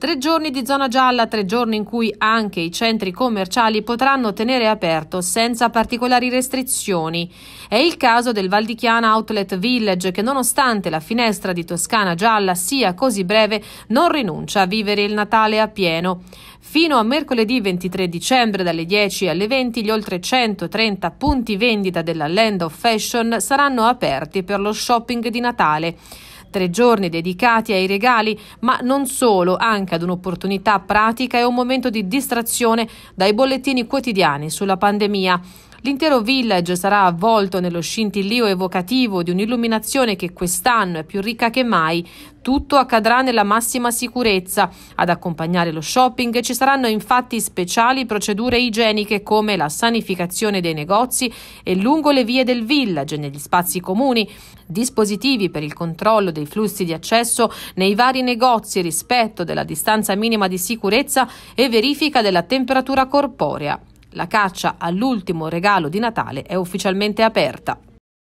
Tre giorni di zona gialla, tre giorni in cui anche i centri commerciali potranno tenere aperto senza particolari restrizioni. È il caso del Valdichiana Outlet Village che nonostante la finestra di Toscana gialla sia così breve non rinuncia a vivere il Natale a pieno. Fino a mercoledì 23 dicembre dalle 10 alle 20 gli oltre 130 punti vendita della Land of Fashion saranno aperti per lo shopping di Natale. Tre giorni dedicati ai regali, ma non solo, anche ad un'opportunità pratica e un momento di distrazione dai bollettini quotidiani sulla pandemia. L'intero village sarà avvolto nello scintillio evocativo di un'illuminazione che quest'anno è più ricca che mai. Tutto accadrà nella massima sicurezza. Ad accompagnare lo shopping ci saranno infatti speciali procedure igieniche come la sanificazione dei negozi e lungo le vie del village, negli spazi comuni, dispositivi per il controllo dei flussi di accesso nei vari negozi rispetto della distanza minima di sicurezza e verifica della temperatura corporea. La caccia all'ultimo regalo di Natale è ufficialmente aperta.